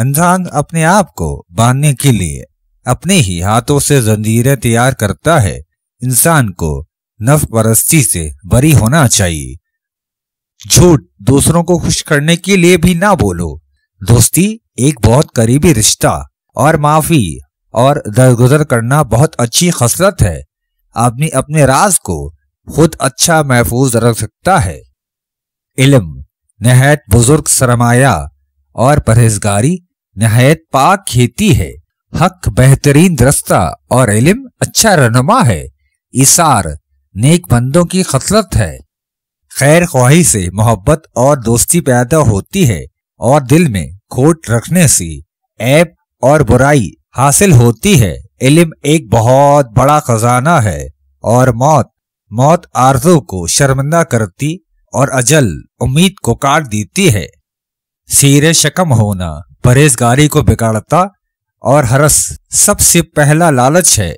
इंसान अपने आप को बांधने के लिए अपने ही हाथों से जंजीरें तैयार करता है इंसान को नफ परस्ती से बरी होना चाहिए झूठ दूसरों को खुश करने के लिए भी ना बोलो दोस्ती एक बहुत करीबी रिश्ता और माफी और दरगुजर करना बहुत अच्छी खसरत है आदमी अपने राज को खुद अच्छा महफूज रख सकता है इलम नहत बुजुर्ग सरमाया और परहेजगारी नहायत पाक खेती है हक बेहतरीन रस्ता और इलम अच्छा रहनुमा है इसार नेक बंदों की खसरत है खैर ख्वाही से मोहब्बत और दोस्ती पैदा होती है और दिल में खोट रखने से ऐप और बुराई हासिल होती है इलम एक बहुत बड़ा खजाना है और मौत मौत आरजू को शर्मिंदा करती और अजल उम्मीद को काट देती है सिर शकम होना परहेजगारी को बिगाड़ता और हरस सबसे पहला लालच है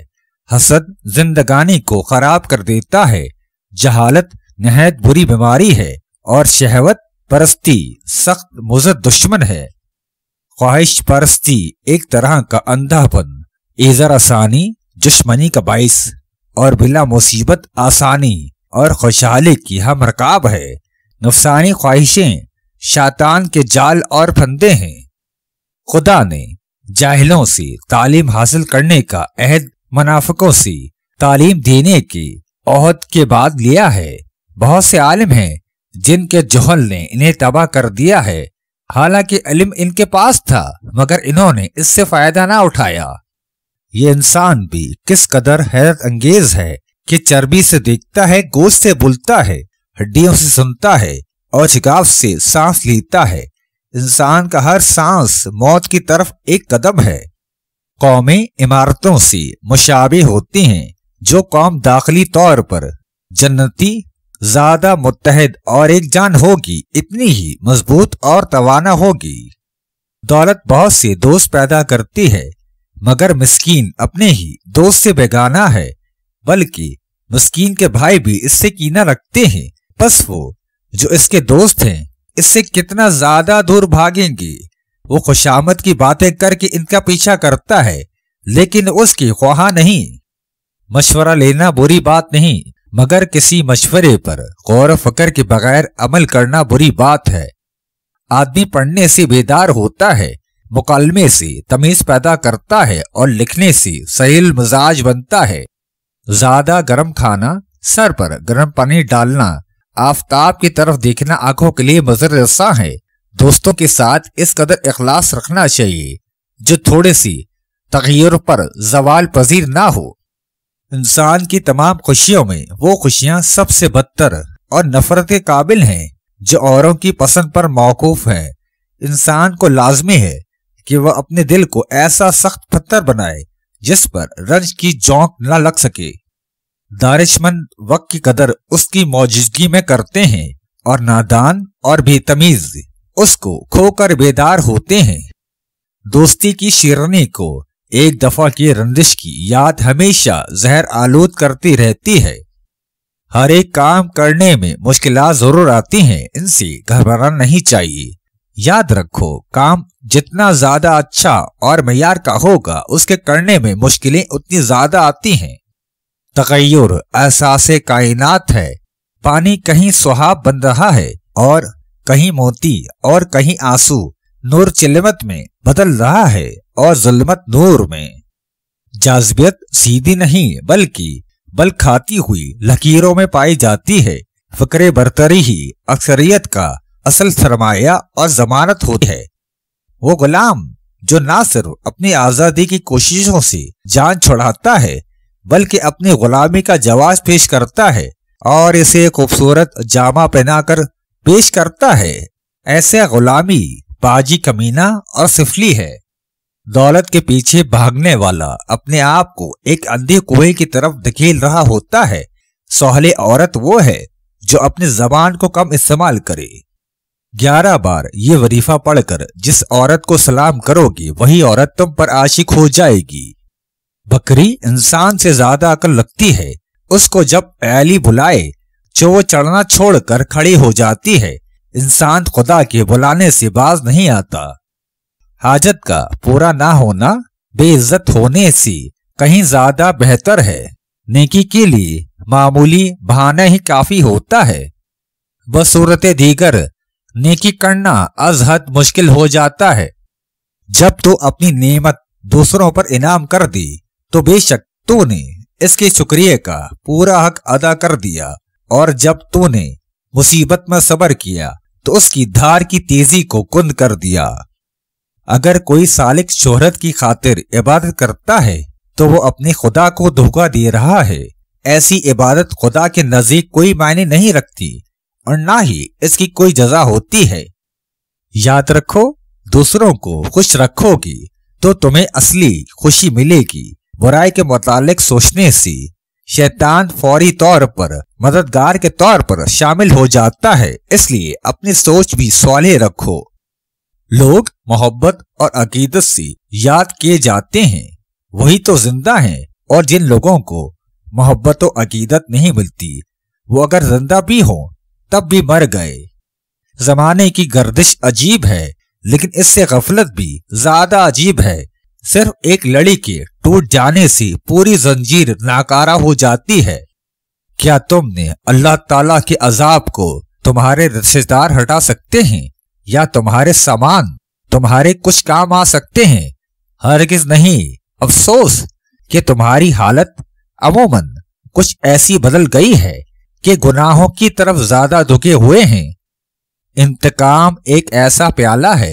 हसद जिंदगानी को खराब कर देता है जहालत नहायत बुरी बीमारी है और शहवत परस्ती सख्त मुजद दुश्मन है ख्वाहिश परस्ती एक तरह का अंधापन ईजर आसानी दुश्मनी का बाइस और बिला मुसीबत आसानी और खुशहाली की हम रकाब है नुफसानी ख्वाहिशें शैतान के जाल और फंदे हैं खुदा ने जाहिलों से तालीम हासिल करने का अहद मुनाफिकों से तालीम देने की अहद के बाद लिया है बहुत से आलिम हैं जिनके जहल ने इन्हें तबाह कर दिया है हालांकि इल्म इनके पास था मगर इन्होंने इससे फायदा ना उठाया ये इंसान भी किस कदर हैरत अंगेज है कि चर्बी से देखता है गोश्त से बुलता है हड्डियों से सुनता है और छिगाव से सांस लेता है इंसान का हर सांस मौत की तरफ एक कदम है कौमें इमारतों से मुशाबे होती हैं जो कौम दाखिली तौर पर जन्नती ज्यादा मुतहद और एक जान होगी इतनी ही मजबूत और तवाना होगी दौलत बहुत से दोस्त पैदा करती है मगर मस्किन अपने ही दोस्त से बेगाना है बल्कि मस्किन के भाई भी इससे कीना रखते हैं बस वो जो इसके दोस्त हैं इससे कितना ज्यादा दूर भागेंगी वो खुशामद की बातें करके इनका पीछा करता है लेकिन उसकी ख्वाह नहीं मशवरा लेना बुरी बात नहीं मगर किसी मशवरे पर गौर फकर के बगैर अमल करना बुरी बात है आदमी पढ़ने से बेदार होता है मुकालमे से तमीज पैदा करता है और लिखने से सहील मिजाज बनता है ज्यादा गर्म खाना सर पर गर्म पानी डालना आफ्ताब की तरफ देखना आंखों के लिए मजर रसा है दोस्तों के साथ इस कदर अखलास रखना चाहिए जो थोड़े सी तगैर पर जवाल पजीर ना हो इंसान की तमाम खुशियों में वो खुशियाँ सबसे बदतर और नफरत के काबिल हैं जो औरों की पसंद पर मौकूफ हैं इंसान को लाजमी है कि वह अपने दिल को ऐसा सख्त पत्थर बनाए जिस पर रंज की जोंक न लग सके दारिशमंद वक्त की कदर उसकी मौजूदगी में करते हैं और नादान और बेतमीज उसको खोकर बेदार होते हैं दोस्ती की शिरनी को एक दफा की रंजिश की याद हमेशा जहर आलूद करती रहती है हर एक काम करने में मुश्किल जरूर आती हैं इनसे घबराना नहीं चाहिए याद रखो काम जितना ज्यादा अच्छा और मैार का होगा उसके करने में मुश्किलें उतनी ज्यादा आती हैं तगैर एहसास कायनात है पानी कहीं सुहाब बन रहा है और कहीं मोती और कहीं आंसू नूर चिलमत में बदल रहा है और जुलमत नूर में जाजबियत सीधी नहीं बल्कि बल खाती हुई लकीरों में पाई जाती है फकरे बरतरी ही अक्सरियत का असल सरमाया और जमानत होती है वो गुलाम जो ना सिर्फ अपनी आजादी की कोशिशों से जान छुड़ाता है बल्कि अपनी गुलामी का जवाब पेश करता है और इसे खूबसूरत जामा पहनाकर पेश करता है ऐसे गुलामी बाजी कमीना और सिफली है दौलत के पीछे भागने वाला अपने आप को एक अंधे कुएं की तरफ धकेल रहा होता है सोहले औरत वो है जो अपनी जबान को कम इस्तेमाल करे ग्यारह बार ये वरीफा पढ़कर जिस औरत को सलाम करोगे वही औरत तुम पर आशिक हो जाएगी बकरी इंसान से ज्यादा अकल लगती है उसको जब पहली बुलाए जो वो चढ़ना छोड़कर खड़ी हो जाती है इंसान खुदा के बुलाने से बाज नहीं आता हाजत का पूरा ना होना बेइज्जत होने से कहीं ज्यादा बेहतर है नेकी के लिए मामूली बहाना ही काफी होता है बसूरत दीगर नेकी करना अजहद मुश्किल हो जाता है जब तो अपनी नेमत दूसरों पर इनाम कर दी तो बेशक तूने इसके शुक्रिया का पूरा हक अदा कर दिया और जब तूने मुसीबत में सबर किया तो उसकी धार की तेजी को कुंद कर दिया अगर कोई सालिक शोहरत की खातिर इबादत करता है तो वो अपने खुदा को धोखा दे रहा है ऐसी इबादत खुदा के नजदीक कोई मायने नहीं रखती और ना ही इसकी कोई जजा होती है याद रखो दूसरों को खुश रखोगी तो तुम्हें असली खुशी मिलेगी बुराई के मुतालिक सोचने से शैतान फौरी तौर पर मददगार के तौर पर शामिल हो जाता है इसलिए अपनी सोच भी सौले रखो लोग मोहब्बत और अकीदत से याद किए जाते हैं वही तो जिंदा हैं और जिन लोगों को मोहब्बत और अकीदत नहीं मिलती वो अगर जिंदा भी हो तब भी मर गए जमाने की गर्दिश अजीब है लेकिन इससे गफलत भी ज्यादा अजीब है सिर्फ एक लड़ी के टूट जाने से पूरी जंजीर नाकारा हो जाती है क्या तुमने अल्लाह ताला के अजाब को तुम्हारे रिश्तेदार हटा सकते हैं या तुम्हारे सामान तुम्हारे कुछ काम आ सकते हैं हरगिज नहीं अफसोस कि तुम्हारी हालत अमूमन कुछ ऐसी बदल गई है कि गुनाहों की तरफ ज्यादा दुखे हुए हैं इंतकाम एक ऐसा प्याला है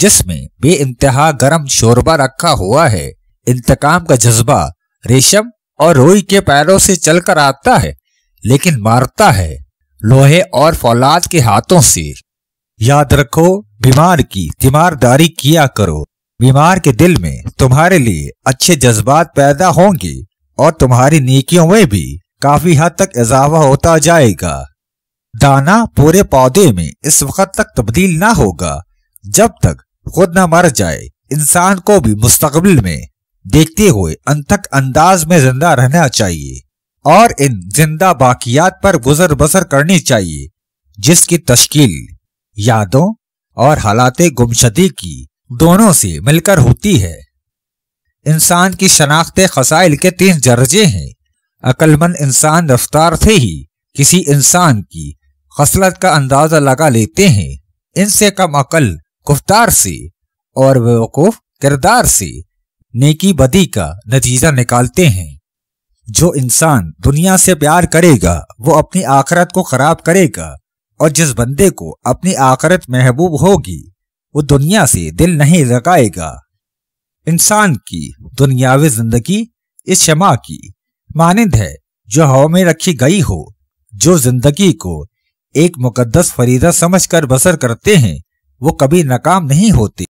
जिसमें बे इंतहा गर्म शोरबा रखा हुआ है इंतकाम का जज्बा रेशम और रोई के पैरों से चलकर आता है लेकिन मारता है लोहे और फौलाद के हाथों से याद रखो बीमार की तीमारदारी किया करो बीमार के दिल में तुम्हारे लिए अच्छे जज्बात पैदा होंगे और तुम्हारी नीकियों में भी काफी हद तक इजाफा होता जाएगा दाना पूरे पौधे में इस वक्त तक तब्दील ना होगा जब तक खुद न मर जाए इंसान को भी मुस्तकबिल में देखते हुए अंतक अंदाज में जिंदा रहना चाहिए और इन जिंदा बाकियात पर गुजर बसर करनी चाहिए जिसकी तश्कील यादों और हालात गुमशदी की दोनों से मिलकर होती है इंसान की शनाख्त खसाइल के तीन दर्जे हैं अक्लमंद इंसान रफ्तार से ही किसी इंसान की खसलत का अंदाजा लगा लेते हैं इनसे कम अकल गुफ्तार सी और बेवकूफ किरदार सी नेकी बदी का नतीजा निकालते हैं जो इंसान दुनिया से प्यार करेगा वो अपनी आखरत को खराब करेगा और जिस बंदे को अपनी आखरत महबूब होगी वो दुनिया से दिल नहीं लगाएगा इंसान की दुनियावी जिंदगी इस क्षमा की मानंद है जो हवा में रखी गई हो जो जिंदगी को एक मुकद्दस फरीदा समझकर बसर करते हैं वो कभी नाकाम नहीं होती